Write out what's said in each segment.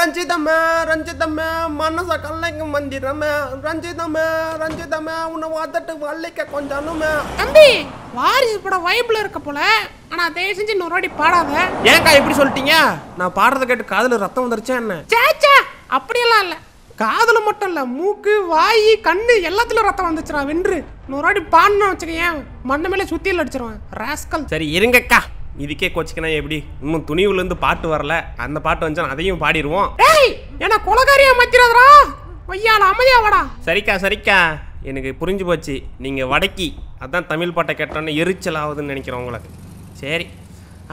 ரஞ்சிதமே ரஞ்சிதமே மனச கல்லைக்கும் மந்திரமே ரஞ்சிதமே ரஞ்சிதமே உன்னை வாத்தட்டு வள்ளிக்க கொஞ்சமே தம்பி வாரிசு படம் வைப்ல இருக்க போல ஆனா தயவு செஞ்சு இன்னொரு வாட்டி பாடாத ஏன்க்கா எப்படி சொல்லிட்டீங்க நான் பாடுறத கேட்டு காதுல ரத்தம் வந்துருச்சா என்ன சேச்சா அப்படியெல்லாம் இல்லை காதுல மட்டும் இல்ல மூக்கு வாய் கண்ணு எல்லாத்துலயும் ரத்தம் வந்துச்சுடா வென்று நூறு வாட்டி பாடணும் வச்சுக்கேன் மண்ணை மேலே சுத்தியில் அடிச்சிருவேன் ராஸ்கல் சரி இருங்கக்கா இதுக்கே கோச்சிக்கனா எப்படி இன்னும் துணிவுலேருந்து பாட்டு வரல அந்த பாட்டு வந்து அதையும் பாடிடுவோம் ஏய் ஏன்னா குலகாரியா மத்திரதா ஐயால அமைதியா சரிக்கா சரிக்கா எனக்கு புரிஞ்சு போச்சு நீங்கள் வடக்கி அதான் தமிழ் பாட்டை கேட்டோன்னே எரிச்சல் ஆகுதுன்னு நினைக்கிறேன் உங்களுக்கு சரி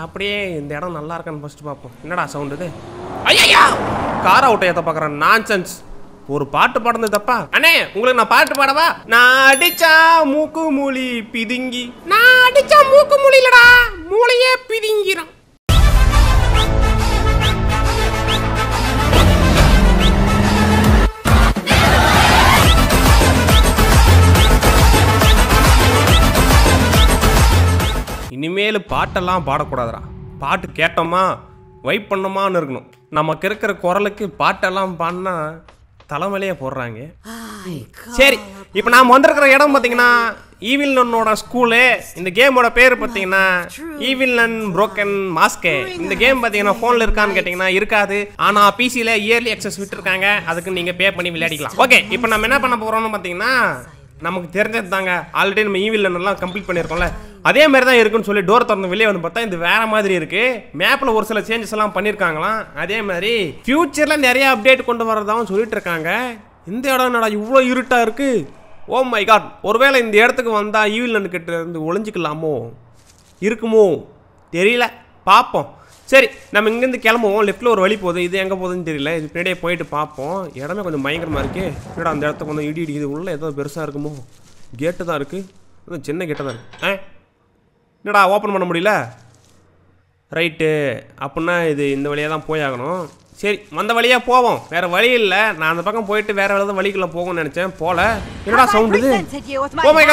அப்படியே இந்த இடம் நல்லா இருக்கான்னு ஃபஸ்ட்டு பார்ப்போம் என்னடா சவுண்டு இது ஐயா கார் அவுட்டை நான் பார்க்குறேன் ஒரு பாட்டு பாடுறது தப்பா அண்ணே உங்களுக்கு நான் பாட்டு பாடவா நான் அடிச்சா மூக்கு மூலி பிதுங்கி நான் அடிச்சா மூக்கு மூலிலடா மூளையே பிதிங்கிறான் இனிமேல் பாட்டெல்லாம் பாடக்கூடாதுடா பாட்டு கேட்டோமா வைப் பண்ணோமான்னு இருக்கணும் நமக்கு இருக்கிற குரலுக்கு பாட்டெல்லாம் பாடினா தலைமலையே போடுறாங்க சரி இப்போ நாம் வந்திருக்கிற இடம் பார்த்தீங்கன்னா ஈவில் நன்னோட ஸ்கூலு இந்த கேமோட பேர் பார்த்தீங்கன்னா ஈவில் நன் புரோக்கன் மாஸ்கே இந்த கேம் பார்த்தீங்கன்னா ஃபோனில் இருக்கான்னு கேட்டிங்கன்னா இருக்காது ஆனால் பிசியில் இயர்லி அக்சஸ் விட்டுருக்காங்க அதுக்கு நீங்கள் பே பண்ணி விளையாடிக்கலாம் ஓகே இப்போ நம்ம என்ன பண்ண போகிறோம்னு பார்த்தீங்கன்னா நமக்கு தெரிஞ்சது தாங்க ஆல்ரெடி நம்ம ஈவில் நன்லாம் கம்ப்ளீட் பண்ணியிருக்கோம்ல அதே மாதிரி தான் இருக்குன்னு சொல்லி டோர் திறந்து வெளியே வந்து பார்த்தா இது வேற மாதிரி இருக்கு மேப்பில் ஒரு சில சேஞ்சஸ் எல்லாம் பண்ணியிருக்காங்களாம் அதே மாதிரி ஃபியூச்சர்ல நிறைய அப்டேட் கொண்டு வரதாகவும் சொல்லிட்டு இருக்காங்க இந்த இடம் என்னடா இவ்வளோ இருட்டாக இருக்குது ஓ மை காட் ஒருவேளை இந்த இடத்துக்கு வந்தால் ஈவில் நன்கிட்ட இருந்து ஒளிஞ்சிக்கலாமோ இருக்குமோ தெரியல பார்ப்போம் சரி நம்ம இங்கேருந்து கிளம்புவோம் லெஃப்ட்டில் ஒரு வழி போகுது இது எங்கே போகுதுன்னு தெரியல இது பின்னாடியே போயிட்டு பார்ப்போம் இடமே கொஞ்சம் பயங்கரமாக இருக்குது என்னடா அந்த இடத்துக்கு கொஞ்சம் இடி இடிக்குது உள்ளே ஏதோ பெருசாக இருக்குமோ கேட்டு தான் இருக்குது சின்ன கேட்டு தான் இருக்குது ஆ என்னடா ஓப்பன் பண்ண முடியல ரைட்டு அப்படின்னா இது இந்த வழியாக தான் போயாகணும் சரி வந்த வழியாக போவோம் வேறு வழி இல்லை நான் அந்த பக்கம் போயிட்டு வேறு வேறு வழிக்குள்ளே போகும்னு நினச்சேன் போல என்னடா சவுண்டு இது ஓ மை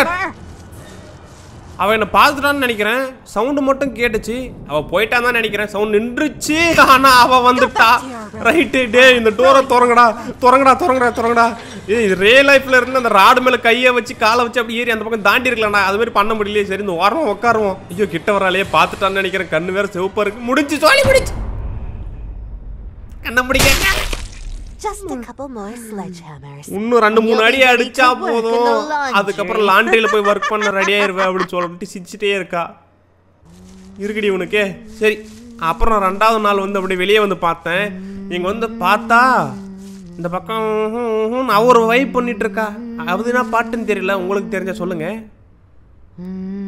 அவன் என்னை பார்த்துட்டான்னு நினைக்கிறேன் சவுண்டு மட்டும் கேட்டுச்சு அவள் போயிட்டான் தான் நினைக்கிறேன் சவுண்ட் நின்றுச்சு ஆனால் அவள் வந்துட்டா ரைட்டு டே இந்த டோரை துறங்கடா துறங்கடா துறங்கடா திறங்கடா இது ரே லைஃப்பில் இருந்து அந்த ராடு மேலே கையை வச்சு காலை வச்சு அப்படி ஏறி அந்த பக்கம் தாண்டி இருக்கலாம்டா அது மாதிரி பண்ண முடியலையே சரி இந்த ஓரமாக உட்காருவோம் ஐயோ கிட்ட வரலையே பார்த்துட்டான்னு நினைக்கிறேன் கண்ணு வேற செவப்பாக இருக்கு முடிஞ்சு சொல்லி முடிச்சு கண்டுபிடிக்க இன்னும் ரெண்டு மூணு அடி அடிச்சா போதும் அதுக்கப்புறம் லாண்ட்ரியில போய் ஒர்க் பண்ண ரெடி ஆயிருவேன் அப்படின்னு சொல்லிட்டு சிரிச்சுட்டே இருக்கா இருக்குடி உனக்கு சரி அப்புறம் ரெண்டாவது நாள் வந்து அப்படி வெளியே வந்து பார்த்தேன் இங்கே வந்து பார்த்தா இந்த பக்கம் அவர் வைப் பண்ணிட்டு இருக்கா அது என்ன பாட்டுன்னு தெரியல உங்களுக்கு தெரிஞ்ச சொல்லுங்க hmm.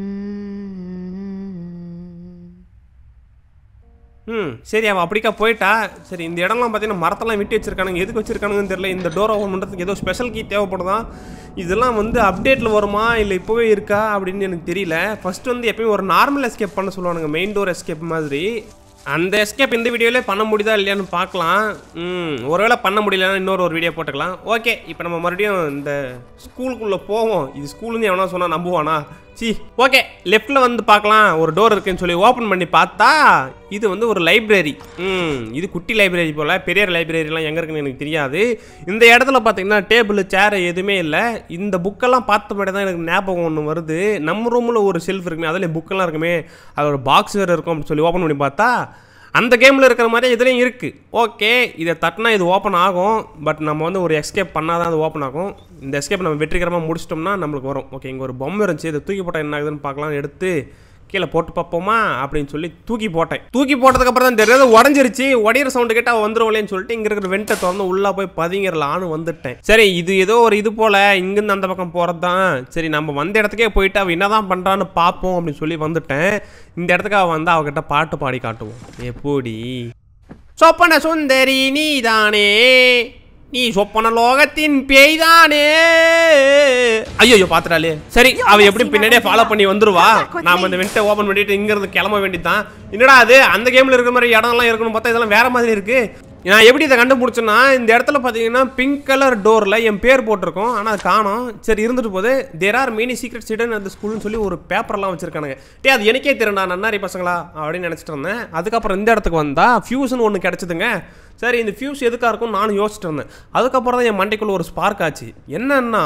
ம் சரி அவன் அப்படிக்கா போயிட்டா சரி இந்த இடம்லாம் பார்த்தீங்கன்னா மரத்தெல்லாம் விட்டு வச்சிருக்கானுங்க எதுக்கு வச்சிருக்கானுங்கன்னு தெரியல இந்த டோர் ஓப்பன் பண்ணுறதுக்கு ஏதோ ஸ்பெஷல் கீ தேவைப்படுதா இதெல்லாம் வந்து அப்டேட்டில் வருமா இல்லை இப்போவே இருக்கா அப்படின்னு எனக்கு தெரியல ஃபஸ்ட்டு வந்து எப்பயும் ஒரு நார்மல் எஸ்கேப் பண்ண சொல்லுவானுங்க மெயின் டோர் எஸ்கேப் மாதிரி அந்த எஸ்கேப் இந்த வீடியோவிலே பண்ண முடியுதா இல்லையான்னு பார்க்கலாம் ம் ஒருவேளை பண்ண முடியலன்னா இன்னொரு ஒரு வீடியோ போட்டுக்கலாம் ஓகே இப்போ நம்ம மறுபடியும் இந்த ஸ்கூலுக்குள்ளே போவோம் இது ஸ்கூலுன்னு எவனா சொன்னால் நம்புவானா சி ஓகே லெஃப்டில் வந்து பார்க்கலாம் ஒரு டோர் இருக்குன்னு சொல்லி ஓப்பன் பண்ணி பார்த்தா இது வந்து ஒரு லைப்ரரி ம் இது குட்டி லைப்ரரி போல் பெரிய லைப்ரரிலாம் எங்கே இருக்குன்னு எனக்கு தெரியாது இந்த இடத்துல பார்த்தீங்கன்னா டேபிள் சேர் எதுவுமே இல்லை இந்த புக்கெல்லாம் பார்த்த மாதிரி தான் எனக்கு ஞாபகம் ஒன்று வருது நம்ம ரூமில் ஒரு செல்ஃப் இருக்குமே அதில் புக்கெல்லாம் இருக்குமே அதோட பாக்ஸ் வேறு இருக்கும் அப்படின்னு சொல்லி ஓப்பன் பண்ணி பார்த்தா அந்த கேமில் இருக்கிற மாதிரி இதுலேயும் இருக்குது ஓகே இதை தட்டினா இது ஓப்பன் ஆகும் பட் நம்ம வந்து ஒரு எஸ்கேப் பண்ணால் தான் அது ஓப்பன் ஆகும் இந்த எஸ்கேப் நம்ம வெற்றிகரமாக முடிச்சிட்டோம்னா நம்மளுக்கு வரும் ஓகே இங்கே ஒரு பொம்மை இருந்துச்சு இதை தூக்கி போட்டால் என்ன ஆகுதுன்னு பார்க்கலாம் எடுத்து கீழே போட்டு பார்ப்போமா அப்படின்னு சொல்லி தூக்கி போட்டேன் தூக்கி போட்டதுக்கப்புறம் தான் தெரியாது உடஞ்சிருச்சு உடையிற சவுண்டு கேட்டால் வந்துருவலேன்னு சொல்லிட்டு இங்கே இருக்கிற வெண்ட்டை திறந்து உள்ளே போய் பதிங்கிறலான்னு வந்துட்டேன் சரி இது ஏதோ ஒரு இது போல் இங்கேருந்து அந்த பக்கம் போகிறது தான் சரி நம்ம வந்த இடத்துக்கே போயிட்டு அவள் என்ன தான் பண்ணுறான்னு பார்ப்போம் அப்படின்னு சொல்லி வந்துட்டேன் இந்த இடத்துக்கு அவள் வந்து அவகிட்ட பாட்டு பாடி காட்டுவோம் எப்படி சொப்பன சுந்தரி நீதானே நீ சொப்பன லோகத்தின் பேய் தானே ஐயோ பாத்துறாளே சரி அவ எப்படி பின்னாடியே ஃபாலோ பண்ணி வந்துருவா நாம இந்த வெண்டை ஓபன் பண்ணிட்டு இங்க இருந்து கிளம்ப வேண்டியதான் என்னடா அது அந்த கேம்ல இருக்கிற மாதிரி இடம்லாம் இருக்கணும் பார்த்தா இதெல்லாம் வேற மாதிரி இருக்கு நான் எப்படி இதை கண்டுபிடிச்சேன்னா இந்த இடத்துல பார்த்தீங்கன்னா பிங்க் கலர் டோரில் என் பேர் போட்டிருக்கோம் ஆனால் அது காணும் சரி இருந்துட்டு போது தேர் ஆர் மெனி சீக்ரெட் சீடன் அந்த ஸ்கூல்னு சொல்லி ஒரு பேப்பர்லாம் வச்சிருக்கானுங்க டே அது எனக்கே தெரியும்டா நன்னாரி பசங்களா அப்படின்னு நினச்சிட்டு இருந்தேன் அதுக்கப்புறம் இந்த இடத்துக்கு வந்தால் ஃபியூஷன் ஒன்று கிடச்சிதுங்க சரி இந்த ஃபியூஸ் எதுக்காக இருக்கும்னு நானும் யோசிச்சுட்டு இருந்தேன் அதுக்கப்புறம் தான் என் மண்டைக்குள்ள ஒரு ஸ்பார்க் ஆச்சு என்னன்னா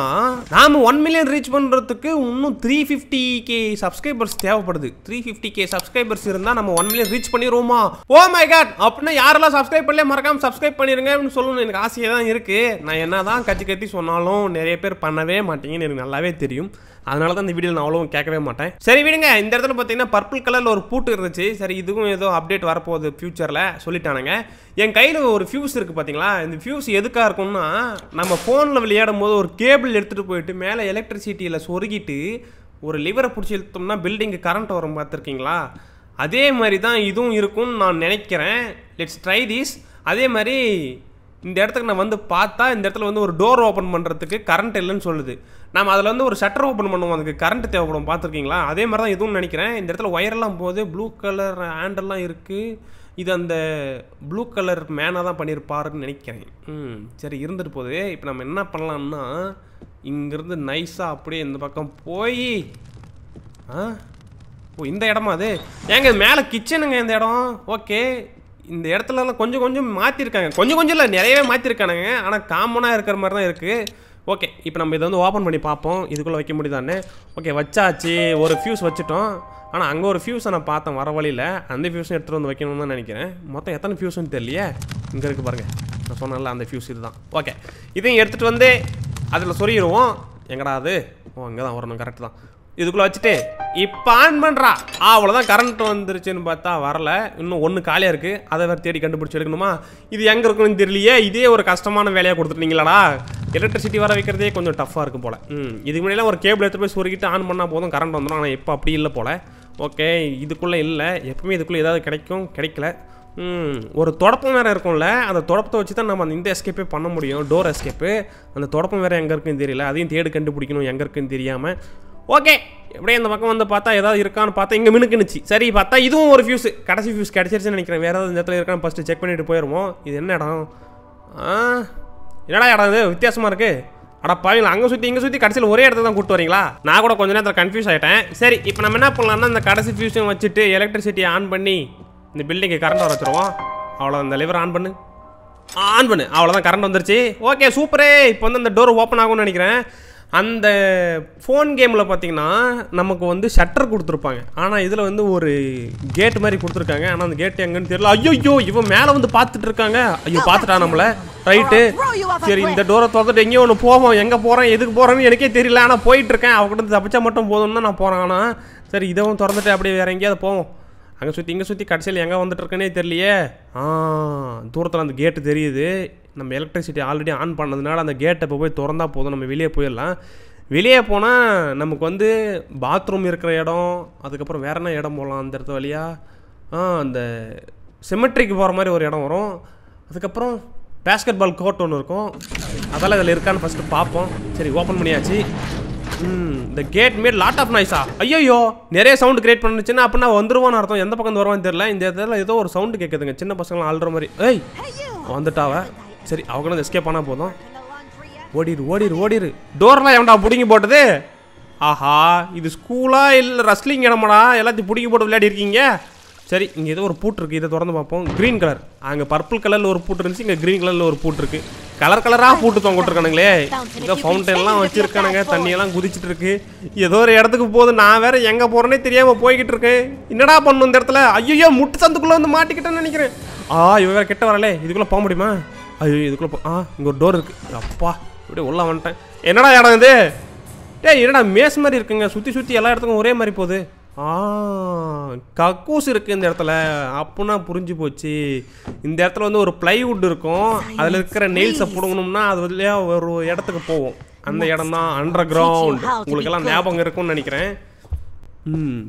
நாம் ஒன் மில்லியன் ரீச் பண்ணுறதுக்கு இன்னும் த்ரீ ஃபிஃப்டி கே சப்ஸ்கிரைபர்ஸ் தேவைப்படுது த்ரீ ஃபிஃப்டி கே சப்ஸ்கிரைபர்ஸ் இருந்தால் நம்ம ஒன் மில்லியன் ரீச் பண்ணிடுவோமா ஓ மை காட் அப்படின்னா யாரெல்லாம் சப்ஸ்கிரைப் பண்ணல மறக்காம சப்ஸ்கிரைப் பண்ணிருங்க அப்படின்னு சொல்லணும் எனக்கு ஆசையாக தான் இருக்குது நான் என்ன தான் கட்சி கத்தி சொன்னாலும் நிறைய பேர் பண்ணவே மாட்டீங்கன்னு எனக்கு நல்லாவே தெரியும் அதனால தான் இந்த வீடியோ நான் அவ்வளோ கேட்கவே மாட்டேன் சரி விடுங்க இந்த இடத்துல பார்த்தீங்கன்னா பர்பிள் கலரில் ஒரு பூட்டு இருந்துச்சு சரி இதுவும் ஏதோ அப்டேட் வரப்போகுது ஃபியூச்சரில் சொல்லிட்டானுங்க என் கையில் ஒரு ஃபியூஸ் இருக்குது பார்த்தீங்களா இந்த ஃபியூஸ் எதுக்காக இருக்கும்னா நம்ம ஃபோனில் விளையாடும் போது ஒரு கேபிள் எடுத்துகிட்டு போயிட்டு மேலே எலக்ட்ரிசிட்டியில் சொருகிட்டு ஒரு லிவரை பிடிச்சி எழுத்தோம்னா பில்டிங்கு கரண்ட் வரும் பார்த்துருக்கீங்களா அதே மாதிரி தான் இதுவும் இருக்கும்னு நான் நினைக்கிறேன் லெட்ஸ் ட்ரை திஸ் அதே மாதிரி இந்த இடத்துக்கு நான் வந்து பார்த்தா இந்த இடத்துல வந்து ஒரு டோர் ஓப்பன் பண்ணுறதுக்கு கரண்ட் இல்லைன்னு சொல்லுது நம்ம அதில் வந்து ஒரு ஷட்டர் ஓப்பன் பண்ணுவோம் அதுக்கு கரண்ட் தேவைப்படும் பார்த்துருக்கீங்களா அதே மாதிரி தான் இதுவும் நினைக்கிறேன் இந்த இடத்துல ஒயரெல்லாம் போகுது ப்ளூ கலர் ஹேண்டெல்லாம் இருக்குது இது அந்த ப்ளூ கலர் மேனாக தான் பண்ணியிருப்பாருன்னு நினைக்கிறேன் ம் சரி இருந்துட்டு போகுது இப்போ நம்ம என்ன பண்ணலாம்னா இங்கேருந்து நைஸாக அப்படியே இந்த பக்கம் போய் ஆ ஓ இந்த இடமா அது ஏங்க மேலே கிச்சனுங்க இந்த இடம் ஓகே இந்த இடத்துலலாம் கொஞ்சம் கொஞ்சம் மாற்றிருக்காங்க கொஞ்சம் கொஞ்சம் இல்லை நிறையவே மாற்றிருக்கானுங்க ஆனால் காமனாக இருக்கிற மாதிரி தான் இருக்குது ஓகே இப்போ நம்ம இதை வந்து ஓப்பன் பண்ணி பார்ப்போம் இதுக்குள்ளே வைக்க முடியுதானே ஓகே வச்சாச்சு ஒரு ஃபியூஸ் வச்சுட்டோம் ஆனால் அங்கே ஒரு ஃபியூஸை நான் பார்த்தேன் வர வழியில் அந்த ஃபியூஸும் எடுத்துகிட்டு வந்து வைக்கணும்னு தான் நினைக்கிறேன் மொத்தம் எத்தனை ஃபியூஸ்னு தெரியலையே இங்கே இருக்குது பாருங்கள் நான் சொன்னால அந்த ஃபியூஸ் இதுதான் ஓகே இதையும் எடுத்துகிட்டு வந்து அதில் சொல்லிடுவோம் எங்கடா அது ஓ அங்கே தான் வரணும் கரெக்டு தான் இதுக்குள்ளே வச்சுட்டு இப்போ ஆன் பண்ணுறா அவ்வளோதான் கரண்ட் வந்துருச்சுன்னு பார்த்தா வரல இன்னும் ஒன்று காலியாக இருக்குது அதை வேறு தேடி கண்டுபிடிச்சி எடுக்கணுமா இது எங்கே இருக்குன்னு தெரியலையே இதே ஒரு கஷ்டமான வேலையாக கொடுத்துட்டீங்களாடா எலக்ட்ரிசிட்டி வர வைக்கிறதே கொஞ்சம் டஃப்பாக இருக்கும் போல் ம் இதுக்கு முன்னாடிலாம் ஒரு கேபிள் எடுத்து போய் சொருக்கிட்டு ஆன் பண்ணால் போதும் கரண்ட் வந்துடும் ஆனால் இப்போ அப்படி இல்லை போல் ஓகே இதுக்குள்ளே இல்லை எப்பவுமே இதுக்குள்ளே ஏதாவது கிடைக்கும் கிடைக்கல ஒரு தொடப்பம் வேறு இருக்கும்ல அந்த தொடப்பத்தை வச்சு தான் நம்ம அந்த இந்த எஸ்கேப்பே பண்ண முடியும் டோர் எஸ்கேப்பு அந்த தொடப்பம் வேறு எங்கே இருக்குன்னு தெரியல அதையும் தேடு கண்டுபிடிக்கணும் எங்கே இருக்குன்னு தெரியாமல் ஓகே எப்படியே இந்த பக்கம் வந்து பார்த்தா ஏதாவது இருக்கான்னு பார்த்தா இங்கே மினுக்குனுச்சு சரி பார்த்தா இதுவும் ஒரு ஃபியூஸ் கடைசி ஃபியூஸ் கிடச்சிருச்சுன்னு நினைக்கிறேன் வேறு ஏதாவது இந்த இடத்துல இருக்கான்னு ஃபஸ்ட்டு செக் பண்ணிட்டு போயிடுவோம் இது என்ன இடம் என்னடா இடம் இது வித்தியாசமாக இருக்குது அட பாவீங்களா அங்கே சுற்றி இங்கே சுற்றி கடைசியில் ஒரே இடத்துல தான் கூட்டு வரீங்களா நான் கூட கொஞ்ச நேரத்தில் கன்ஃபியூஸ் ஆகிட்டேன் சரி இப்போ நம்ம என்ன பண்ணலாம்னா இந்த கடைசி ஃபியூஸும் வச்சுட்டு எலக்ட்ரிசிட்டி ஆன் பண்ணி இந்த பில்டிங்கு கரண்ட் வர வச்சுருவோம் அவ்வளோ இந்த லிவர் ஆன் பண்ணு ஆன் பண்ணு அவ்வளோதான் கரண்ட் வந்துருச்சு ஓகே சூப்பரே இப்போ வந்து அந்த டோர் ஓப்பன் ஆகும்னு நினைக்கிறேன் அந்த ஃபோன் கேமில் பார்த்தீங்கன்னா நமக்கு வந்து ஷட்டர் கொடுத்துருப்பாங்க ஆனால் இதில் வந்து ஒரு கேட் மாதிரி கொடுத்துருக்காங்க ஆனால் அந்த கேட் எங்கன்னு தெரியல ஐயோ இவன் மேலே வந்து பார்த்துட்டு இருக்காங்க ஐயோ பார்த்துட்டா நம்மளை ரைட்டு சரி இந்த டோரை திறந்துட்டு எங்கேயோ ஒன்று போவோம் எங்கே போகிறேன் எதுக்கு போகிறேன்னு எனக்கே தெரியல ஆனால் போயிட்டுருக்கேன் அவகிட்ட தப்பிச்சா மட்டும் போதும்னு தான் நான் போகிறேன் ஆனால் சரி இதவும் திறந்துட்டு அப்படியே வேற எங்கேயாவது போவோம் அங்கே சுற்றி இங்கே சுற்றி கடைசியில் எங்கே வந்துட்டுருக்குன்னே தெரியலையே ஆ தூரத்தில் அந்த கேட்டு தெரியுது நம்ம எலக்ட்ரிசிட்டி ஆல்ரெடி ஆன் பண்ணதுனால அந்த கேட்டை இப்போ போய் திறந்தால் போதும் நம்ம வெளியே போயிடலாம் வெளியே போனால் நமக்கு வந்து பாத்ரூம் இருக்கிற இடம் அதுக்கப்புறம் வேறு என்ன இடம் போகலாம் அந்த இடத்து வழியாக அந்த சிமெட்ரிக்கு போகிற மாதிரி ஒரு இடம் வரும் அதுக்கப்புறம் பேஸ்கெட் பால் கோர்ட் ஒன்று இருக்கும் அதெல்லாம் இதில் இருக்கான்னு ஃபஸ்ட்டு பார்ப்போம் சரி ஓப்பன் பண்ணியாச்சு இந்த கேட் மேட் லாட் ஆஃப் நாய்ஸா ஐயோ நிறைய சவுண்ட் கிரியேட் பண்ணுச்சுன்னா அப்படின்னா வந்துருவான்னு அர்த்தம் எந்த பக்கம் வருவான்னு தெரியல இந்த இடத்துல ஏதோ ஒரு சவுண்டு கேட்குதுங்க சின்ன பசங்களாம் ஆள்ற மாதிரி ஏய் வந்துட்டாவ சரி அவங்களும் எஸ்கேப் ஆனால் போதும் ஓடிடு ஓடிடு ஓடிடு டோர்லாம் எவன்டா பிடிங்கி போட்டது ஆஹா இது ஸ்கூலாக இல்லை ரஸ்லிங் இடமாடா எல்லாத்தையும் பிடிங்கி போட்டு விளையாடி இருக்கீங்க சரி இங்கே ஏதோ ஒரு பூட்டு இருக்குது இதை திறந்து பார்ப்போம் க்ரீன் கலர் அங்கே பர்பிள் கலரில் ஒரு பூட்டு இருந்துச்சு இங்கே க்ரீன் கலரில் ஒரு பூட்டு இருக்குது கலர் கலராக பூட்டு தொங்கிட்டுருக்கானுங்களே இங்கே ஃபவுண்டன்லாம் வச்சுருக்கானுங்க தண்ணியெல்லாம் குதிச்சுட்டு இருக்கு ஏதோ ஒரு இடத்துக்கு போகுது நான் வேறு எங்கே போகிறேனே தெரியாமல் போய்கிட்டு இருக்கேன் என்னடா பண்ணும் இந்த இடத்துல ஐயோ முட்டு சந்துக்குள்ளே வந்து மாட்டிக்கிட்டேன்னு நினைக்கிறேன் ஆ இவ வேறு கிட்ட வரலே இதுக்குள்ளே போக முடியுமா ஐயோ இதுக்குள்ளே ஆ இங்கே ஒரு டோர் இருக்குது அப்பா இப்படியே உள்ள வந்துட்டேன் என்னடா இடம் இது டே என்னடா மேஸ் மாதிரி இருக்குங்க சுற்றி சுற்றி எல்லா இடத்துக்கும் ஒரே மாதிரி போகுது ஆ கக்கூஸ் இருக்குது இந்த இடத்துல அப்புடின்னா புரிஞ்சு போச்சு இந்த இடத்துல வந்து ஒரு ப்ளைவுட் இருக்கும் அதில் இருக்கிற நெயில்ஸை பிடுங்கணும்னா அது வழியா ஒரு இடத்துக்கு போவோம் அந்த இடம் தான் அண்டர் கிரவுண்ட் உங்களுக்கெல்லாம் ஞாபகம் இருக்கும்னு நினைக்கிறேன் ம்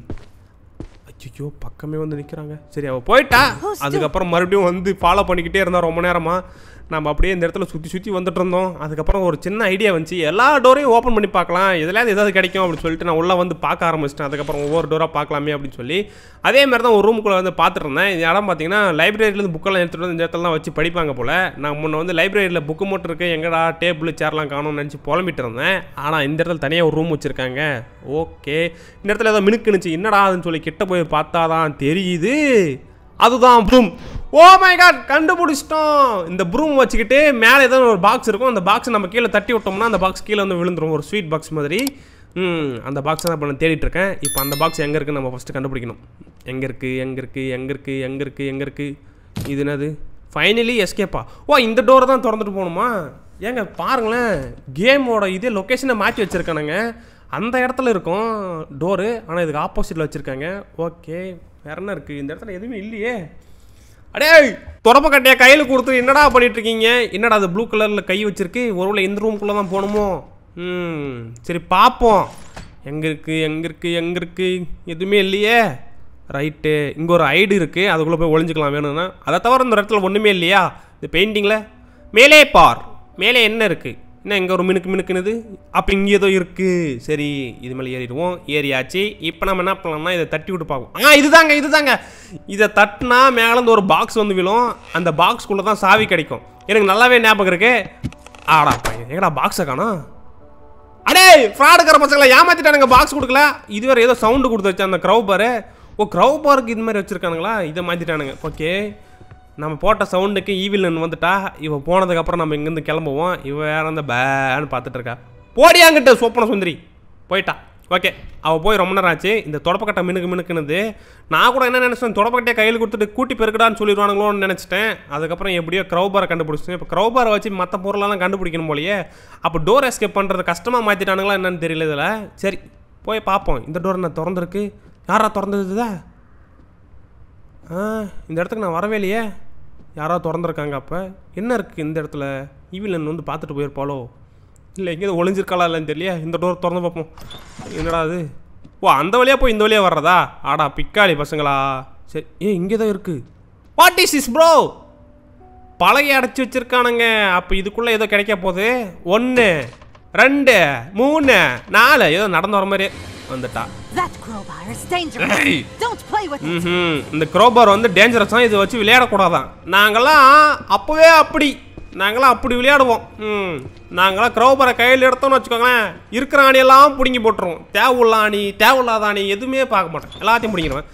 பக்கமே வந்து நிற்கிறாங்க சரி அவள் போயிட்டா அதுக்கப்புறம் மறுபடியும் வந்து ஃபாலோ பண்ணிக்கிட்டே இருந்தா ரொம்ப நேரமாக நம்ம அப்படியே இந்த இடத்துல சுற்றி சுற்றி வந்துட்டு இருந்தோம் அதுக்கப்புறம் ஒரு சின்ன ஐடியா வந்துச்சு எல்லா டோரையும் ஓப்பன் பண்ணி பார்க்கலாம் எதுலையாவது ஏதாவது கிடைக்கும் அப்படின்னு சொல்லிட்டு நான் உள்ளே வந்து பார்க்க ஆரம்பிச்சிட்டேன் அதுக்கப்புறம் ஒவ்வொரு டோராக பார்க்கலாமே அப்படின்னு சொல்லி அதே மாதிரி தான் ஒரு ரூமுக்குள்ளே வந்து பார்த்துட்டு இருந்தேன் இந்த இடம் பார்த்தீங்கன்னா லைப்ரரியிலேருந்து புக்கெல்லாம் எடுத்துகிட்டு வந்து இந்த இடத்துலலாம் வச்சு படிப்பாங்க போல் நான் முன்ன வந்து லைப்ரரியில் புக்கு மட்டும் இருக்குது எங்கடா டேபிள் சேர்லாம் காணும்னு நினச்சி புலம்பிட்டு இருந்தேன் ஆனால் இந்த இடத்துல தனியாக ஒரு ரூம் வச்சுருக்காங்க ஓகே இந்த இடத்துல ஏதோ மினுக்குனுச்சு என்னடா அதுன்னு சொல்லி கிட்ட போய் பார்த்தா தான் தெரியுது அதுதான் ப்ரூம் ஓ மை காட் கண்டுபிடிச்சிட்டோம் இந்த ப்ரூம் வச்சுக்கிட்டு மேலே ஏதாவது ஒரு பாக்ஸ் இருக்கும் அந்த பாக்ஸ் நம்ம கீழே தட்டி விட்டோம்னா அந்த பாக்ஸ் கீழே வந்து விழுந்துடும் ஒரு ஸ்வீட் பாக்ஸ் மாதிரி ம் அந்த பாக்ஸை தான் இப்போ நான் தேடிட்டுருக்கேன் இப்போ அந்த பாக்ஸ் எங்கே இருக்குது நம்ம ஃபஸ்ட்டு கண்டுபிடிக்கணும் எங்கே இருக்குது எங்கே இருக்குது எங்கே இருக்குது எங்கே இருக்குது எங்கே இருக்குது இது என்னது ஃபைனலி எஸ்கேப்பா ஓ இந்த டோரை தான் திறந்துட்டு போகணுமா ஏங்க பாருங்களேன் கேமோட இதே லொக்கேஷனை மாற்றி வச்சுருக்கானுங்க அந்த இடத்துல இருக்கும் டோரு ஆனால் இதுக்கு ஆப்போசிட்டில் வச்சுருக்காங்க ஓகே வேற என்ன இருக்குது இந்த இடத்துல எதுவுமே இல்லையே அடே தொடப்ப கட்டையை கையில் கொடுத்து என்னடா பண்ணிகிட்ருக்கீங்க என்னடா அது ப்ளூ கலரில் கை வச்சுருக்கு ஒருவேளை இந்த ரூம்குள்ளே தான் போகணுமோ ம் சரி பார்ப்போம் எங்கே இருக்குது எங்கே இருக்குது எங்கே இருக்குது எதுவுமே இல்லையே ரைட்டு இங்கே ஒரு ஐடு இருக்குது அதுக்குள்ளே போய் ஒழிஞ்சிக்கலாம் வேணும்னா அதை தவிர இந்த இடத்துல ஒன்றுமே இல்லையா இந்த பெயிண்டிங்கில் மேலே பார் மேலே என்ன இருக்குது என்ன இங்கே ஒரு மினுக்கு மினுக்குன்னுது அப்போ இங்கே ஏதோ இருக்குது சரி இது மேலே ஏறிடுவோம் ஏறியாச்சு இப்போ நம்ம என்ன பண்ணலாம்னா இதை தட்டி விட்டு பார்ப்போம் ஆ இதுதாங்க இதுதாங்க இதை தட்டினா மேலேருந்து ஒரு பாக்ஸ் வந்து விழும் அந்த பாக்ஸ்குள்ளே தான் சாவி கிடைக்கும் எனக்கு நல்லாவே ஞாபகம் இருக்கு ஆடா பையன் எங்கடா பாக்ஸை காணும் அடே ஃப்ராடுக்கார பசங்களை ஏமாற்றிட்டானுங்க பாக்ஸ் கொடுக்கல இதுவரை ஏதோ சவுண்டு கொடுத்து வச்சா அந்த க்ரௌ பாரு ஓ க்ரௌ பாருக்கு இது மாதிரி வச்சுருக்கானுங்களா இதை மாற்றிட்டானுங்க ஓகே நம்ம போட்ட சவுண்டுக்கு ஈவிலன் வந்துட்டா இவ போனதுக்கப்புறம் நம்ம இங்கேருந்து கிளம்புவோம் இவ வேற அந்த பேன்னு பார்த்துட்டு இருக்கா போடியாங்கிட்ட சோப்பன சுந்தரி போயிட்டா ஓகே அவள் போய் ரொம்ப நேரம் ஆச்சு இந்த தொடப்பக்கட்டை மினுக்கு மினுக்குனது நான் கூட என்ன நினச்சேன் தொடப்பக்கட்டையை கையில் கொடுத்துட்டு கூட்டி பெருக்கடான்னு சொல்லிடுவானுங்களோன்னு நினச்சிட்டேன் அதுக்கப்புறம் எப்படியோ க்ரௌபாரை கண்டுபிடிச்சேன் இப்போ க்ரௌபாரை வச்சு மற்ற பொருளெல்லாம் கண்டுபிடிக்கணும் போலயே அப்போ டோர் எஸ்கேப் பண்ணுறது கஷ்டமாக மாற்றிட்டானுங்களா என்னன்னு தெரியல இதில் சரி போய் பார்ப்போம் இந்த டோர் நான் திறந்துருக்கு யாரா திறந்துருக்குதா இந்த இடத்துக்கு நான் வரவே இல்லையே யாராவது திறந்துருக்காங்க அப்போ என்ன இருக்குது இந்த இடத்துல ஈவிலன் e வந்து பார்த்துட்டு போயிருப்பாளோ இல்லை எங்கேயாவது ஒளிஞ்சிருக்காளா இல்லைன்னு தெரியல இந்த டோர் திறந்து பார்ப்போம் என்னடா அது ஓ அந்த வழியாக போய் இந்த வழியாக வர்றதா ஆடா பிக்காளி பசங்களா சரி ஏ இங்கே தான் இருக்குது வாட் இஸ் இஸ் ப்ரோ பழைய அடைச்சி வச்சுருக்கானுங்க அப்போ இதுக்குள்ளே ஏதோ கிடைக்க போகுது ஒன்று ரெண்டு மூணு நாலு ஏதோ நடந்து வர மாதிரி வந்துட்டா இந்த க்ரோபார் வந்து டேஞ்சரஸ் தான் இதை வச்சு விளையாடக்கூடாதான் நாங்களாம் அப்போவே அப்படி நாங்களாம் அப்படி விளையாடுவோம் ம் நாங்களாம் க்ரோபாரை கையில் எடுத்தோம்னு வச்சுக்கோங்களேன் இருக்கிற ஆணியெல்லாம் பிடுங்கி போட்டுருவோம் தேவையில்ல ஆணி தேவையில்லாத ஆணி எதுவுமே பார்க்க மாட்டேன் எல்லாத்தையும் பிடிங்கிடுவேன்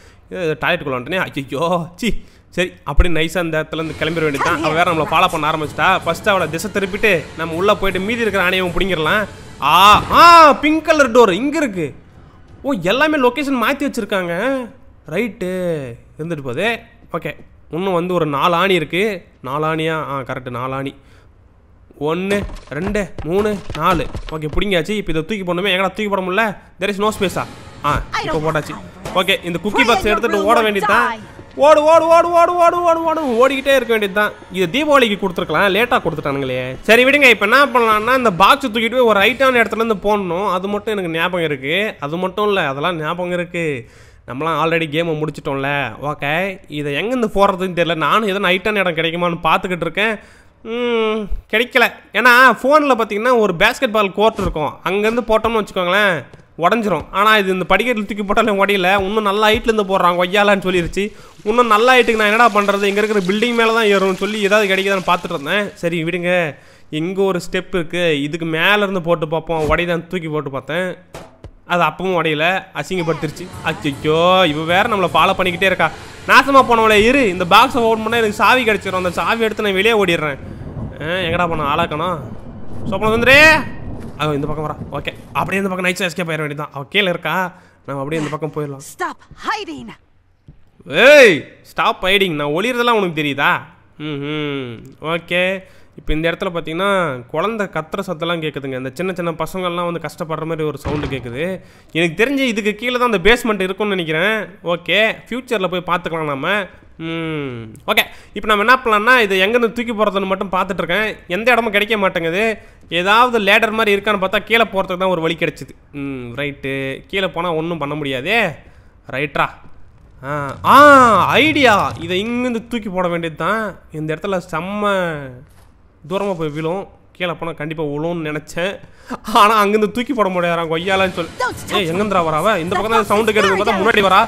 டாய்லெட்டுக்குள்ள வந்துட்டேனே ஐயோ சி சரி அப்படி நைஸாக அந்த இடத்துல இடத்துலேருந்து கிளம்பிட வேண்டியதான் அவள் வேறு நம்மளை ஃபாலோ பண்ண ஆரம்பிச்சிட்டா ஃபஸ்ட்டு அவளை திசை திருப்பிட்டு நம்ம உள்ளே போயிட்டு மீதி இருக்கிற ஆணையவும் பிடிங்கிடலாம் ஆ ஆ பிங்க் கலர் டோர் இங்கே இருக்குது ஓ எல்லாமே லொக்கேஷன் மாற்றி வச்சுருக்காங்க ரைட்டு இருந்துட்டு போதே ஓகே இன்னும் வந்து ஒரு நாலு ஆணி இருக்குது நாலு ஆணியா ஆ கரெக்டு நாலு ஆணி ஒன்று ரெண்டு மூணு நாலு ஓகே பிடிங்காச்சு இப்போ இதை தூக்கி போடணுமே எங்கடா தூக்கி போட முடியல தெர் இஸ் நோ ஸ்பேஸா ஆ இப்போ போட்டாச்சு ஓகே இந்த குக்கி பாக்ஸ் எடுத்துகிட்டு ஓட வேண்டியதான் ஓடு ஓடு ஓடு ஓடு ஓடு ஓடு ஓடு ஓடிக்கிட்டே இருக்க வேண்டியது தான் இது தீபாவளிக்கு கொடுத்துருக்கலாம் லேட்டாக கொடுத்துட்டானுங்களே சரி விடுங்க இப்போ என்ன பண்ணலாம்னா இந்த பாக்ஸ் தூக்கிட்டு ஒரு ரைட்டான இடத்துலேருந்து போடணும் அது மட்டும் எனக்கு ஞாபகம் இருக்குது அது மட்டும் இல்லை அதெல்லாம் ஞாபகம் இருக்குது நம்மளாம் ஆல்ரெடி கேமை முடிச்சிட்டோம்ல ஓகே இதை எங்கேருந்து போடுறதுன்னு தெரியல நானும் எதனா ஹைட்டான இடம் கிடைக்குமான்னு பார்த்துக்கிட்டு இருக்கேன் கிடைக்கல ஏன்னா ஃபோனில் பார்த்தீங்கன்னா ஒரு பேஸ்கெட் பால் கோர்ட் இருக்கும் அங்கேருந்து போட்டோம்னு வச்சுக்கோங்களேன் உடஞ்சிரும் ஆனால் இது இந்த படிக்கட்டில் தூக்கி போட்டாலும் உடையில இன்னும் நல்ல ஹைட்லேருந்து போடுறாங்க ஒய்யாலான்னு சொல்லிருச்சு இன்னும் நல்ல ஹைட்டுக்கு நான் என்னடா பண்ணுறது இங்கே இருக்கிற பில்டிங் மேலே தான் ஏறும்னு சொல்லி ஏதாவது கிடைக்குதான்னு பார்த்துட்டு இருந்தேன் சரி விடுங்க எங்கே ஒரு ஸ்டெப் இருக்குது இதுக்கு மேலேருந்து போட்டு பார்ப்போம் உடையதான் தூக்கி போட்டு பார்த்தேன் அது அப்பவும் உடையில அசிங்கப்படுத்திருச்சு அச்சோ இவ வேற நம்மளை ஃபாலோ பண்ணிக்கிட்டே இருக்கா நாசமாக போனவளே இரு இந்த பாக்ஸை ஓட் பண்ணால் எனக்கு சாவி கிடச்சிரும் அந்த சாவி எடுத்து நான் வெளியே ஓடிடுறேன் எங்கடா பண்ண ஆளாக்கணும் சொப்பன வந்துரு அது இந்த பக்கம் வரா ஓகே அப்படியே இந்த பக்கம் நைட் எஸ்கே போயிட வேண்டியதான் அவள் கீழே இருக்கா நம்ம அப்படியே இந்த பக்கம் போயிடலாம் ஸ்டாப் ஹைடிங் ஏய் ஸ்டாப் ஹைடிங் நான் ஒளிறதெல்லாம் உனக்கு தெரியுதா ம் ஓகே இப்போ இந்த இடத்துல பார்த்தீங்கன்னா குழந்த கத்துற சத்தெல்லாம் கேட்குதுங்க இந்த சின்ன சின்ன பசங்கள்லாம் வந்து கஷ்டப்படுற மாதிரி ஒரு சவுண்டு கேட்குது எனக்கு தெரிஞ்சு இதுக்கு கீழே தான் அந்த பேஸ்மெண்ட் இருக்கும்னு நினைக்கிறேன் ஓகே ஃப்யூச்சரில் போய் பார்த்துக்கலாம் நம்ம ஓகே இப்போ நம்ம என்ன பண்ணலாம்னா இது எங்கேருந்து தூக்கி போகிறதுன்னு மட்டும் பார்த்துட்ருக்கேன் எந்த இடமும் கிடைக்க மாட்டேங்குது ஏதாவது லேடர் மாதிரி இருக்கான்னு பார்த்தா கீழே போகிறதுக்கு தான் ஒரு வழி கிடச்சிது ம் ரைட்டு கீழே போனால் ஒன்றும் பண்ண முடியாதே ரைட்ரா ஆ ஐடியா இதை இங்கேருந்து தூக்கி போட வேண்டியது தான் இந்த இடத்துல செம்ம தூரமாக போய் விழும் கீழே போனால் கண்டிப்பாக விழும்னு நினச்சேன் ஆனால் அங்கேருந்து தூக்கி போட முடியாதான் கொய்யாலன்னு சொல்லி ஏ எங்கேந்திரா வராவ இந்த பக்கம் தான் சவுண்டு கேட்டு பார்த்தா முன்னாடி வரா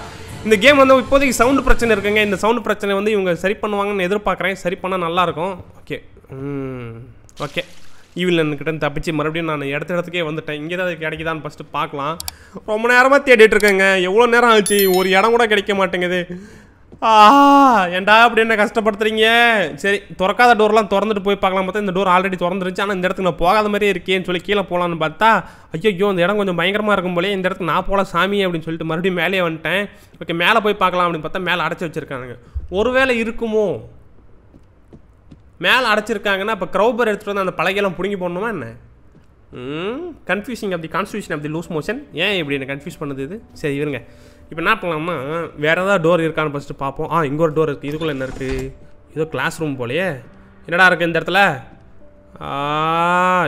இந்த கேம் வந்து இப்போதைக்கு சவுண்டு பிரச்சனை இருக்குங்க இந்த சவுண்டு பிரச்சனை வந்து இவங்க சரி பண்ணுவாங்கன்னு எதிர்பார்க்குறேன் சரி பண்ணால் நல்லாயிருக்கும் ஓகே ஓகே ஈவிலன்கிட்ட தப்பிச்சு மறுபடியும் நான் இடத்த இடத்துக்கே வந்துட்டேன் இங்கே தான் அது கிடைக்குதான்னு ஃபஸ்ட்டு பார்க்கலாம் ரொம்ப நேரமாக தேடிட்டு இருக்கேங்க எவ்வளோ நேரம் ஆச்சு ஒரு இடம் கூட கிடைக்க மாட்டேங்குது ஏன்டா அப்படி என்ன கஷ்டப்படுத்துறீங்க சரி திறக்காத டோர்லாம் திறந்துட்டு போய் பார்க்கலாம் பார்த்தா இந்த டோர் ஆல்ரெடி திறந்துருச்சு ஆனால் இந்த இடத்துக்கு நான் போகாத மாதிரியே இருக்கேன்னு சொல்லி கீழே போகலான்னு பார்த்தா ஐயோ ஐயோ இந்த இடம் கொஞ்சம் பயங்கரமாக இருக்கும் போலே இந்த இடத்துக்கு நான் போகலாம் சாமி அப்படின்னு சொல்லிட்டு மறுபடியும் மேலே வந்துட்டேன் ஓகே மேலே போய் பார்க்கலாம் அப்படின்னு பார்த்தா மேலே அடைச்சி வச்சுருக்கானுங்க ஒருவேளை இருக்குமோ மேலே அடைச்சிருக்காங்கன்னா இப்போ க்ரௌபர் எடுத்துகிட்டு வந்து அந்த பழகையெல்லாம் பிடுங்கி போடணுமா என்ன கன்ஃபியூசிங் அப்படி கான்ஸ்டியூஷன் தி லூஸ் மோஷன் ஏன் இப்படி என்ன கன்ஃபியூஸ் பண்ணுது இது சரி இருங்க இப்போ என்ன பண்ணலாம்னா வேறு ஏதாவது டோர் இருக்கான்னு ஃபஸ்ட்டு பார்ப்போம் ஆ இங்கே ஒரு டோர் இருக்குது இதுக்குள்ளே என்ன இருக்குது ஏதோ கிளாஸ் ரூம் போலையே என்னடா இருக்குது இந்த இடத்துல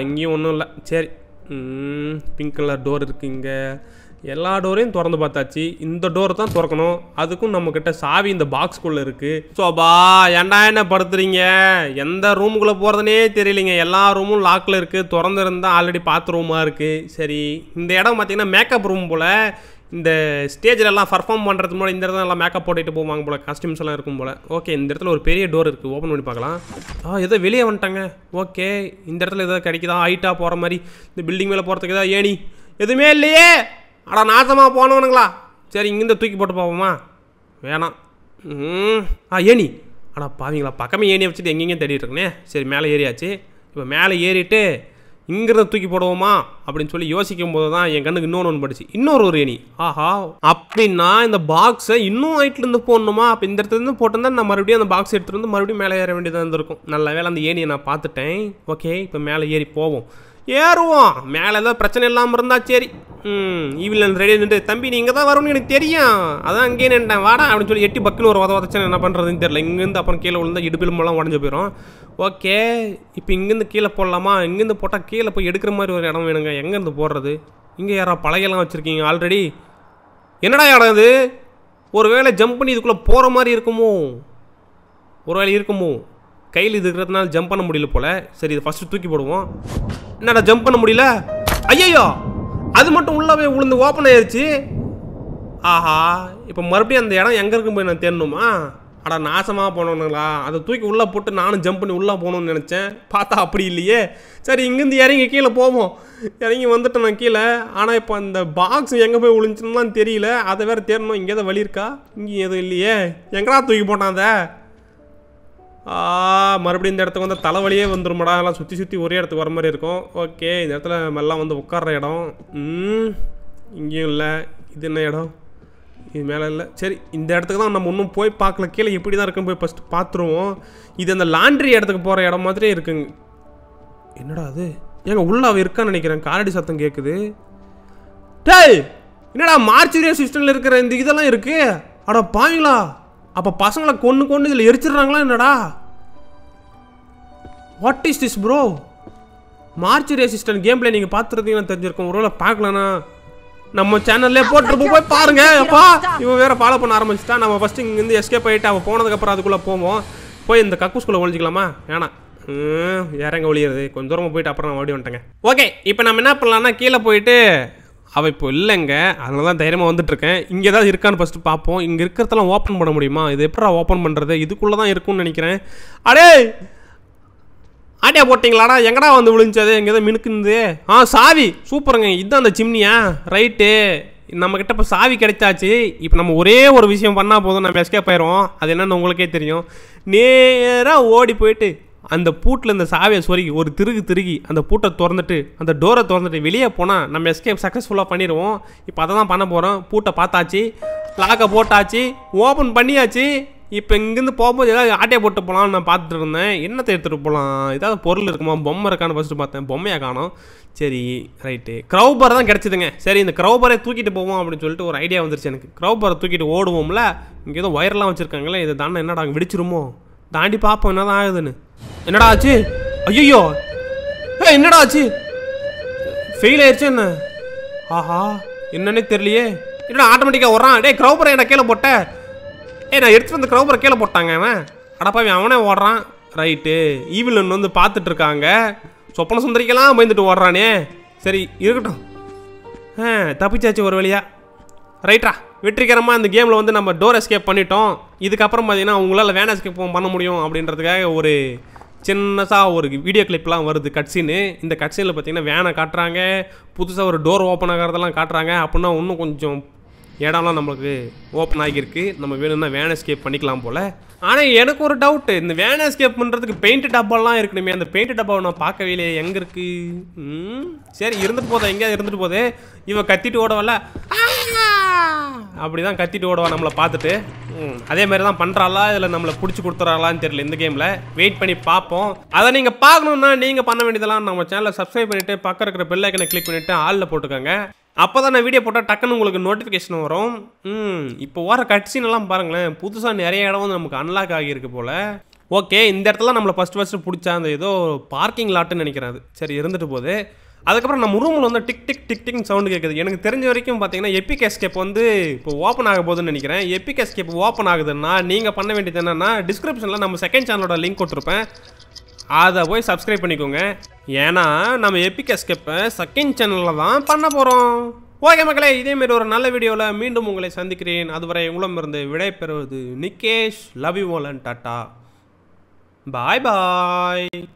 இங்கேயும் ஒன்றும் இல்லை சரி பிங்க் கலர் டோர் இருக்குது இங்கே எல்லா டோரையும் திறந்து பார்த்தாச்சு இந்த டோர் தான் திறக்கணும் அதுக்கும் நம்மக்கிட்ட சாவி இந்த பாக்ஸ்குள்ளே இருக்குது ஸோ பா ஏண்டா என்ன படுத்துறீங்க எந்த ரூமுக்குள்ளே போகிறதுனே தெரியலிங்க எல்லா ரூமும் லாக்கில் இருக்குது திறந்துருந்தால் ஆல்ரெடி பாத்ரூமாக இருக்குது சரி இந்த இடம் பார்த்திங்கன்னா மேக்கப் ரூம் போல் இந்த ஸ்டேஜிலலாம் பர்ஃபார்ம் பண்ணுறது மூலம் இந்த இடத்துல எல்லாம் மேக்கப் போட்டுட்டு போவாங்க போல் காஸ்டியூம்ஸ் எல்லாம் இருக்கும் போல் ஓகே இந்த இடத்துல ஒரு பெரிய டோர் இருக்குது ஓப்பன் பண்ணி பார்க்கலாம் ஆ ஏதோ வெளியே வந்துட்டாங்க ஓகே இந்த இடத்துல ஏதோ கிடைக்குதா ஹைட்டாக போகிற மாதிரி இந்த பில்டிங் மேலே போகிறதுக்கு ஏதாவது ஏணி எதுவுமே இல்லையே அடா நாசமாக போனவனுங்களா சரி இங்கேருந்து தூக்கி போட்டு பார்ப்போமா வேணாம் ஆ ஏணி ஆனால் பாவீங்களா பக்கமே ஏணி வச்சுட்டு எங்கெங்கேயும் தேடிட்டு சரி மேலே ஏறியாச்சு இப்போ மேலே ஏறிட்டு இங்கிறத தூக்கி போடுவோமா அப்படின்னு சொல்லி யோசிக்கும் போது தான் என் கண்ணுக்கு இன்னொன்று ஒன்று படிச்சு இன்னொரு ஒரு ஏணி ஆஹா அப்படின்னா இந்த பாக்ஸை இன்னும் இருந்து போடணுமா அப்போ இந்த இடத்துலேருந்து போட்டிருந்தா நான் மறுபடியும் அந்த பாக்ஸ் எடுத்துகிட்டு வந்து மறுபடியும் மேலே ஏற வேண்டியதாக இருந்திருக்கும் நல்ல வேலை அந்த ஏனியை நான் பார்த்துட்டேன் ஓகே இப்போ மேலே ஏறி போவோம் ஏறுவோம் மேலே ஏதாவது பிரச்சனை இல்லாமல் இருந்தால் சரி ம் ஈவில் ரெடி நின்று தம்பி நீ இங்கே தான் வரும்னு எனக்கு தெரியும் அதான் அங்கேயே நின்றேன் வாடா அப்படின்னு சொல்லி எட்டி பக்கில் ஒரு உத உதச்சேன் என்ன பண்ணுறதுன்னு தெரியல இங்கேருந்து அப்புறம் கீழே விழுந்தா இடுப்பில் மூலம் உடஞ்சி போயிடும் ஓகே இப்போ இங்கேருந்து கீழே போடலாமா இங்கேருந்து போட்டால் கீழே போய் எடுக்கிற மாதிரி ஒரு இடம் வேணுங்க எங்கேருந்து போடுறது இங்கே யாரோ பழையெல்லாம் வச்சுருக்கீங்க ஆல்ரெடி என்னடா இடம் இது ஒரு வேளை ஜம்ப் பண்ணி இதுக்குள்ளே போகிற மாதிரி இருக்குமோ ஒரு வேலை இருக்குமோ கையில் இது இருக்கிறதுனால ஜம்ப் பண்ண முடியல போல் சரி இது ஃபஸ்ட்டு தூக்கி போடுவோம் என்னடா ஜம்ப் பண்ண முடியல ஐயோ அது மட்டும் உள்ளே உளுந்து ஓப்பன் ஆயிடுச்சு ஆஹா இப்போ மறுபடியும் அந்த இடம் எங்கே இருக்கும் போய் நான் தேடணுமா அடா நாசமாக போனோனுங்களா அதை தூக்கி உள்ளே போட்டு நானும் ஜம்ப் பண்ணி உள்ளே போகணும்னு நினச்சேன் பார்த்தா அப்படி இல்லையே சரி இங்கேருந்து இறங்கி கீழே போவோம் இறங்கி வந்துட்டேன் நான் கீழே ஆனால் இப்போ அந்த பாக்ஸ் எங்கே போய் விழுந்துச்சுன்னா தெரியல அதை வேறு தேடணும் இங்கே எதாவது வழி இருக்கா இங்கே எதுவும் இல்லையே எங்கடா தூக்கி போட்டான் அதை மறுபடியும் இந்த இடத்துக்கு வந்து தலைவலியே வந்துடும்டா எல்லாம் சுற்றி சுற்றி ஒரே இடத்துக்கு வர மாதிரி இருக்கும் ஓகே இந்த இடத்துல மெல்லாம் வந்து உட்கார்ற இடம் இங்கேயும் இல்லை இது என்ன இடம் இது மேலே இல்லை சரி இந்த இடத்துக்கு தான் நம்ம இன்னும் போய் பார்க்கல கீழே எப்படி தான் இருக்கும் போய் ஃபஸ்ட்டு பார்த்துருவோம் இது அந்த லாண்ட்ரி இடத்துக்கு போகிற இடம் மாதிரி இருக்குங்க என்னடா அது ஏங்க உள்ள அவ இருக்கான்னு நினைக்கிறேன் காலடி சத்தம் கேட்குது டேய் என்னடா மார்ச் சிஸ்டமில் இருக்கிற இந்த இதெல்லாம் இருக்குது அட பாவீங்களா அப்போ பசங்களை கொன்று கொண்டு இதில் எரிச்சிடுறாங்களா என்னடா what is this bro march resistance game play நீங்கள் பார்த்துருந்தீங்கன்னா தெரிஞ்சிருக்கும் ஒருவேளை பார்க்கலண்ணா நம்ம சேனல்லே போட்டிருப்போம் போய் பாருங்க அப்பா இவன் வேற ஃபாலோ பண்ண ஆரம்பிச்சிட்டா நம்ம ஃபஸ்ட்டு இங்கேருந்து எஸ்கேப் ஆகிட்டு அவன் போனதுக்கப்புறம் அதுக்குள்ளே போவோம் போய் இந்த கக்கூஸ்குள்ளே ஒழிஞ்சிக்கலாமா ஏன்னா இறங்க ஒழியிறது கொஞ்சம் தூரமாக போயிட்டு அப்புறம் நான் ஓடி வந்துட்டேங்க ஓகே இப்போ நம்ம என்ன பண்ணலாம்னா கீழே போயிட்டு அவள் இப்போ இல்லைங்க அதனால தான் தைரியமாக வந்துட்டுருக்கேன் இங்கே ஏதாவது இருக்கான்னு ஃபஸ்ட்டு பார்ப்போம் இங்கே இருக்கிறதெல்லாம் ஓப்பன் பண்ண முடியுமா இது எப்படா ஓப்பன் பண்ணுறது இதுக்குள்ளே தான் இருக்கும்னு நினைக்கிறேன் அடே ஆட்டியா போட்டிங்களாடா எங்கடா வந்து விழுந்துச்சது எங்கே எதாவது மினுக்குந்து ஆ சாவி சூப்பருங்க இதுதான் அந்த சிம்னியா ரைட்டு நம்மக்கிட்ட இப்போ சாவி கிடைச்சாச்சு இப்போ நம்ம ஒரே ஒரு விஷயம் பண்ணால் போதும் நம்ம எஸ்கேப் போயிடும் அது என்னென்னு உங்களுக்கே தெரியும் நேராக ஓடி போயிட்டு அந்த பூட்டில் இந்த சாவியை சொருகி ஒரு திருகு திருகி அந்த பூட்டை திறந்துட்டு அந்த டோரை திறந்துட்டு வெளியே போனால் நம்ம எஸ்கேப் சக்ஸஸ்ஃபுல்லாக பண்ணிடுவோம் இப்போ அதை தான் பண்ண போகிறோம் பூட்டை பார்த்தாச்சு லாக்கை போட்டாச்சு ஓப்பன் பண்ணியாச்சு இப்போ இங்கேருந்து போகும்போது ஏதாவது ஆட்டையை போட்டு போகலாம்னு நான் பார்த்துட்டு இருந்தேன் என்னத்தை எடுத்துகிட்டு போகலாம் ஏதாவது பொருள் இருக்குமா பொம்மை இருக்கான்னு ஃபஸ்ட்டு பார்த்தேன் பொம்மையாக காணும் சரி ரைட்டு க்ரௌபர் தான் கிடச்சிதுங்க சரி இந்த க்ரௌபரை தூக்கிட்டு போவோம் அப்படின்னு சொல்லிட்டு ஒரு ஐடியா வந்துருச்சு எனக்கு க்ரௌபரை தூக்கிட்டு ஓடுவோம்ல இங்கே ஏதோ ஒயர்லாம் வச்சுருக்காங்களே இதை தானே என்னடா விடிச்சிருமோ தாண்டி பார்ப்போம் என்ன தான் ஆகுதுன்னு என்னடா ஆச்சு ஐயோ ஏ என்னடா ஆச்சு ஃபெயில் ஆயிடுச்சு என்ன ஆஹா என்னன்னே தெரியலையே என்னடா ஆட்டோமேட்டிக்காக வர்றான் டே க்ரௌபரை என்ன கீழே போட்ட ஏ நான் எடுத்துகிட்டு வந்து க்ரௌபரை கீழே போட்டாங்க அவன் அடப்பாவி அவனே ஓடுறான் ரைட்டு ஈவில் ஈவிலன் வந்து பார்த்துட்ருக்காங்க சொப்பன சுந்தரிக்கெல்லாம் பயந்துட்டு ஓடுறானே சரி இருக்கட்டும் ஆ தப்பிச்சாச்சு ஒரு வழியாக ரைட்ரா வெற்றிகரமாக அந்த கேமில் வந்து நம்ம டோர் எஸ்கேப் பண்ணிட்டோம் இதுக்கப்புறம் பார்த்தீங்கன்னா உங்களால் வேன் எஸ்கேப் பண்ண முடியும் அப்படின்றதுக்காக ஒரு சின்னதாக ஒரு வீடியோ கிளிப்லாம் வருது கட்சின்னு இந்த கட்சியில் பார்த்தீங்கன்னா வேனை காட்டுறாங்க புதுசாக ஒரு டோர் ஓப்பன் ஆகிறதெல்லாம் காட்டுறாங்க அப்படின்னா இன்னும் கொஞ்சம் இடம்லாம் நம்மளுக்கு ஓப்பன் ஆகியிருக்கு நம்ம வேணும்னா வேன் எஸ்கேப் பண்ணிக்கலாம் போல் ஆனால் எனக்கு ஒரு டவுட்டு இந்த வேன் எஸ்கேப் பண்ணுறதுக்கு பெயிண்ட் டப்பாலாம் இருக்கணுமே அந்த பெயிண்ட் டப்பாவை நான் பார்க்கவே இல்லையே எங்கே இருக்குது சரி இருந்துட்டு போதே எங்கேயாவது இருந்துட்டு போதே இவன் கத்திட்டு ஓடவல்ல அப்படி தான் கத்திட்டு ஓடுவா நம்மளை பார்த்துட்டு அதே மாதிரி தான் பண்ணுறாளா இதுல நம்மளை பிடிச்சி கொடுத்துறாங்களான்னு தெரியல இந்த கேமில் வெயிட் பண்ணி பார்ப்போம் அதை நீங்கள் பார்க்கணுன்னா நீங்கள் பண்ண வேண்டியதெல்லாம் நம்ம சேனலை சப்ஸ்கிரைப் பண்ணிட்டு பக்கம் இருக்கிற பெல் ஐக்கனை கிளிக் பண்ணிட்டு ஆளில் போட்டுக்கோங்க அப்போ தான் நான் வீடியோ போட்டால் டக்குன்னு உங்களுக்கு நோட்டிஃபிகேஷன் வரும் ம் இப்போ வர கட்சின்லாம் பாருங்களேன் புதுசாக நிறைய இடம் வந்து நமக்கு அன்லாக் ஆகியிருக்கு போல் ஓகே இந்த இடத்துல நம்மளை ஃபஸ்ட் ஃபஸ்ட்டு பிடிச்சா அந்த ஏதோ பார்க்கிங் லாட்டுன்னு நினைக்கிறேன் அது சரி இருந்துட்டு போகுது அதுக்கப்புறம் நம்ம ரூமில் வந்து tick tick tick tick sound கேட்குது எனக்கு தெரிஞ்ச வரைக்கும் பார்த்தீங்கன்னா எப்பிக் எஸ்கேப் வந்து இப்போ ஓப்பன் ஆக போதுன்னு நினைக்கிறேன் எப்பிக் எஸ்கேப் ஓப்பன் ஆகுதுன்னா நீங்கள் பண்ண வேண்டியது என்னென்னா டிஸ்கிரிப்ஷனில் நம்ம செகண்ட் சேனலோட லிங்க் கொடுத்துருப்பேன் அதை போய் சப்ஸ்கிரைப் பண்ணிக்கோங்க ஏன்னா நம்ம எப்பிக் எஸ்கேப்பை செகண்ட் சேனலில் தான் பண்ண போகிறோம் ஓகே மக்களே இதேமாரி ஒரு நல்ல வீடியோவில் மீண்டும் உங்களை சந்திக்கிறேன் அதுவரை விடை பெறுவது நிகேஷ் லவ் யூ ஓலன் டாட்டா பாய் பாய்